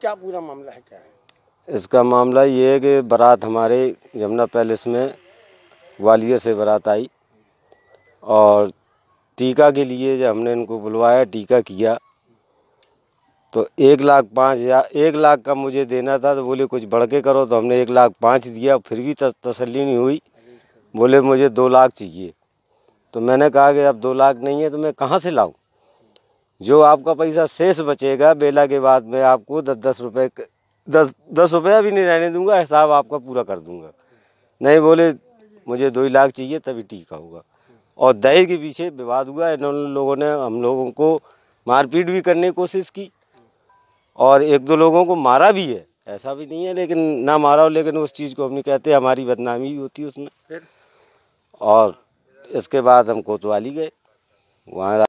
क्या पूरा मामला है क्या है इसका मामला ये है कि बारात हमारे यमुना पैलेस में ग्वालियर से बारात आई और टीका के लिए जब हमने इनको बुलवाया टीका किया तो एक लाख पाँच हज़ार एक लाख का मुझे देना था तो बोले कुछ बढ़ के करो तो हमने एक लाख पाँच दिया फिर भी तसल्ली नहीं हुई बोले मुझे दो लाख चाहिए तो मैंने कहा कि अब दो लाख नहीं है तो मैं कहाँ से लाऊँ जो आपका पैसा शेष बचेगा बेला के बाद मैं आपको दस दस रुपये दस दस रुपया भी नहीं रहने दूंगा हिसाब आपका पूरा कर दूंगा नहीं बोले मुझे दो ही लाख चाहिए तभी टीका होगा और दही के पीछे विवाद हुआ इन्होंने लोगों ने हम लोगों को मारपीट भी करने की कोशिश की और एक दो लोगों को मारा भी है ऐसा भी नहीं है लेकिन ना मारा हो लेकिन उस चीज़ को हम नहीं कहते हमारी बदनामी भी होती है उसमें और इसके बाद हम कोतवाली गए वहाँ